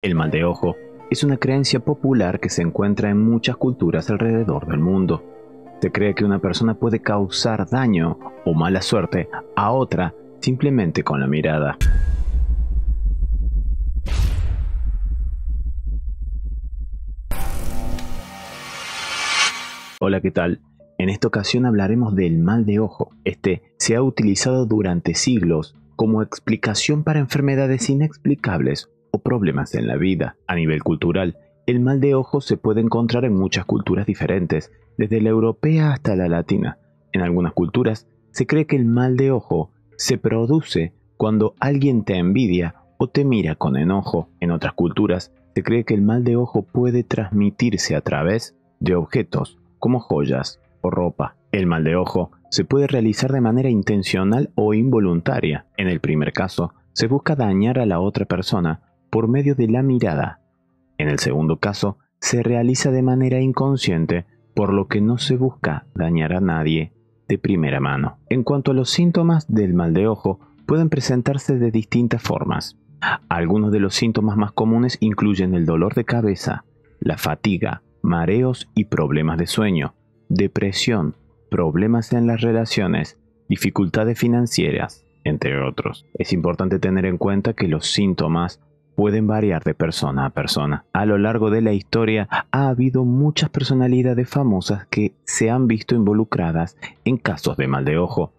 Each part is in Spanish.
El mal de ojo es una creencia popular que se encuentra en muchas culturas alrededor del mundo. Se cree que una persona puede causar daño o mala suerte a otra simplemente con la mirada. Hola, ¿qué tal? En esta ocasión hablaremos del mal de ojo. Este se ha utilizado durante siglos como explicación para enfermedades inexplicables problemas en la vida. A nivel cultural, el mal de ojo se puede encontrar en muchas culturas diferentes, desde la europea hasta la latina. En algunas culturas, se cree que el mal de ojo se produce cuando alguien te envidia o te mira con enojo. En otras culturas, se cree que el mal de ojo puede transmitirse a través de objetos, como joyas o ropa. El mal de ojo se puede realizar de manera intencional o involuntaria. En el primer caso, se busca dañar a la otra persona por medio de la mirada. En el segundo caso, se realiza de manera inconsciente, por lo que no se busca dañar a nadie de primera mano. En cuanto a los síntomas del mal de ojo, pueden presentarse de distintas formas. Algunos de los síntomas más comunes incluyen el dolor de cabeza, la fatiga, mareos y problemas de sueño, depresión, problemas en las relaciones, dificultades financieras, entre otros. Es importante tener en cuenta que los síntomas pueden variar de persona a persona. A lo largo de la historia ha habido muchas personalidades famosas que se han visto involucradas en casos de mal de ojo.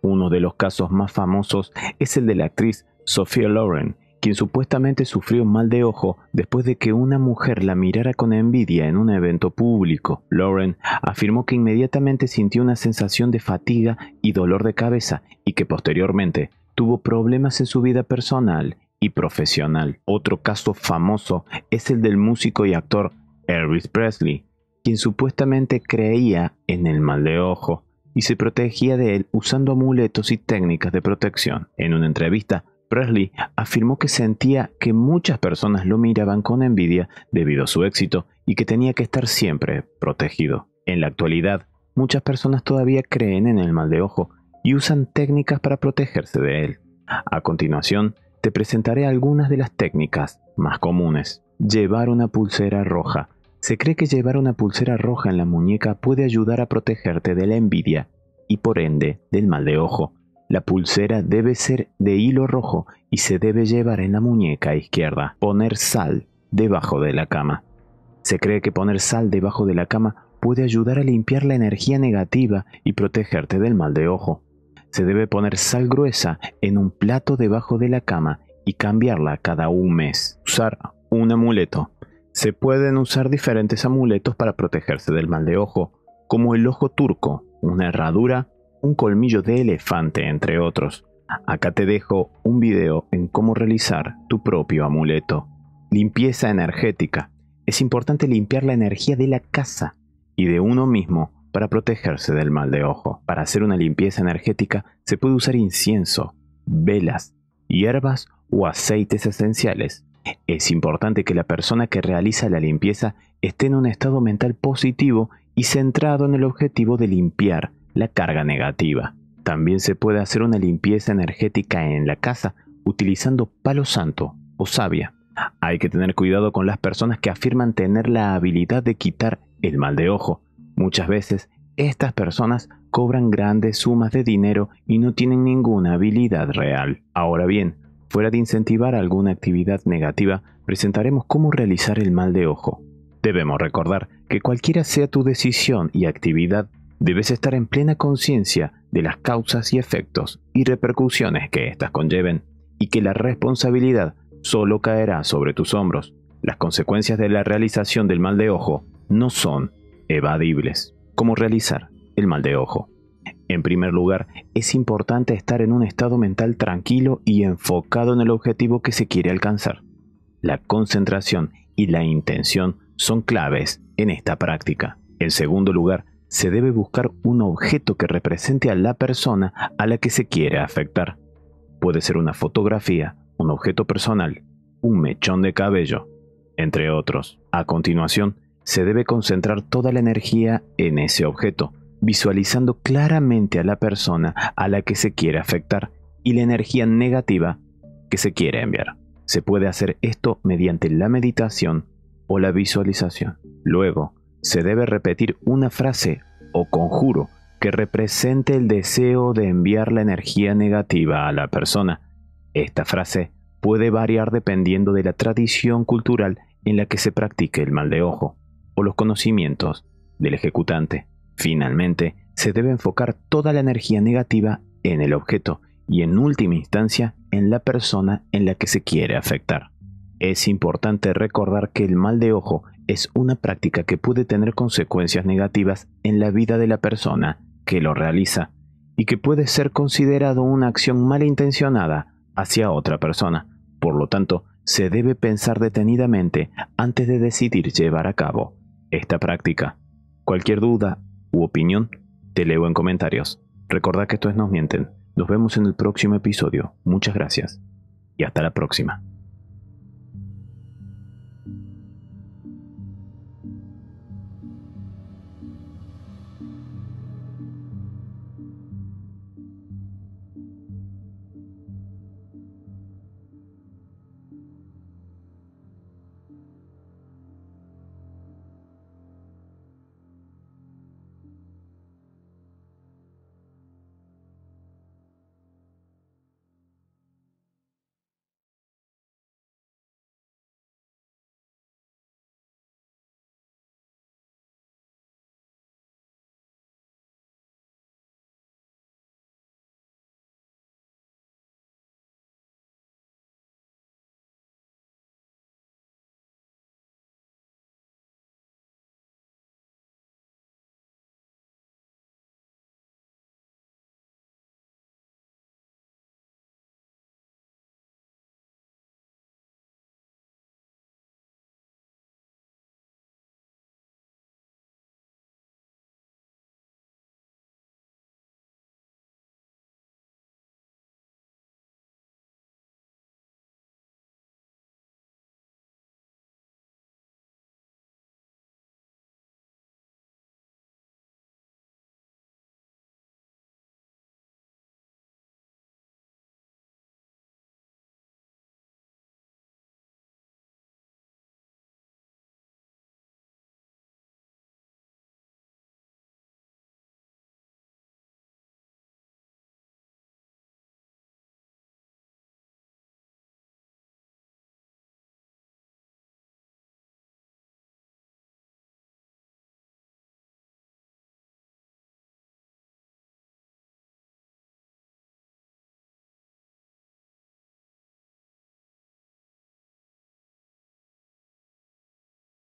Uno de los casos más famosos es el de la actriz Sophia Loren, quien supuestamente sufrió mal de ojo después de que una mujer la mirara con envidia en un evento público. Loren afirmó que inmediatamente sintió una sensación de fatiga y dolor de cabeza y que posteriormente tuvo problemas en su vida personal y profesional. Otro caso famoso es el del músico y actor Elvis Presley, quien supuestamente creía en el mal de ojo y se protegía de él usando amuletos y técnicas de protección. En una entrevista, Presley afirmó que sentía que muchas personas lo miraban con envidia debido a su éxito y que tenía que estar siempre protegido. En la actualidad, muchas personas todavía creen en el mal de ojo y usan técnicas para protegerse de él. A continuación, te presentaré algunas de las técnicas más comunes. Llevar una pulsera roja. Se cree que llevar una pulsera roja en la muñeca puede ayudar a protegerte de la envidia y por ende del mal de ojo. La pulsera debe ser de hilo rojo y se debe llevar en la muñeca izquierda. Poner sal debajo de la cama. Se cree que poner sal debajo de la cama puede ayudar a limpiar la energía negativa y protegerte del mal de ojo. Se debe poner sal gruesa en un plato debajo de la cama y cambiarla cada un mes. Usar un amuleto. Se pueden usar diferentes amuletos para protegerse del mal de ojo, como el ojo turco, una herradura, un colmillo de elefante, entre otros. Acá te dejo un video en cómo realizar tu propio amuleto. Limpieza energética. Es importante limpiar la energía de la casa y de uno mismo para protegerse del mal de ojo, para hacer una limpieza energética, se puede usar incienso, velas, hierbas o aceites esenciales. Es importante que la persona que realiza la limpieza esté en un estado mental positivo y centrado en el objetivo de limpiar la carga negativa. También se puede hacer una limpieza energética en la casa utilizando palo santo o savia. Hay que tener cuidado con las personas que afirman tener la habilidad de quitar el mal de ojo, Muchas veces estas personas cobran grandes sumas de dinero y no tienen ninguna habilidad real. Ahora bien, fuera de incentivar alguna actividad negativa, presentaremos cómo realizar el mal de ojo. Debemos recordar que cualquiera sea tu decisión y actividad, debes estar en plena conciencia de las causas y efectos y repercusiones que éstas conlleven, y que la responsabilidad solo caerá sobre tus hombros. Las consecuencias de la realización del mal de ojo no son evadibles, como realizar el mal de ojo. En primer lugar, es importante estar en un estado mental tranquilo y enfocado en el objetivo que se quiere alcanzar. La concentración y la intención son claves en esta práctica. En segundo lugar, se debe buscar un objeto que represente a la persona a la que se quiere afectar. Puede ser una fotografía, un objeto personal, un mechón de cabello, entre otros. A continuación, se debe concentrar toda la energía en ese objeto, visualizando claramente a la persona a la que se quiere afectar y la energía negativa que se quiere enviar. Se puede hacer esto mediante la meditación o la visualización. Luego, se debe repetir una frase o conjuro que represente el deseo de enviar la energía negativa a la persona. Esta frase puede variar dependiendo de la tradición cultural en la que se practique el mal de ojo o los conocimientos del ejecutante. Finalmente, se debe enfocar toda la energía negativa en el objeto y en última instancia en la persona en la que se quiere afectar. Es importante recordar que el mal de ojo es una práctica que puede tener consecuencias negativas en la vida de la persona que lo realiza y que puede ser considerado una acción malintencionada hacia otra persona. Por lo tanto, se debe pensar detenidamente antes de decidir llevar a cabo esta práctica. Cualquier duda u opinión, te leo en comentarios. Recordad que esto es Nos Mienten. Nos vemos en el próximo episodio. Muchas gracias y hasta la próxima.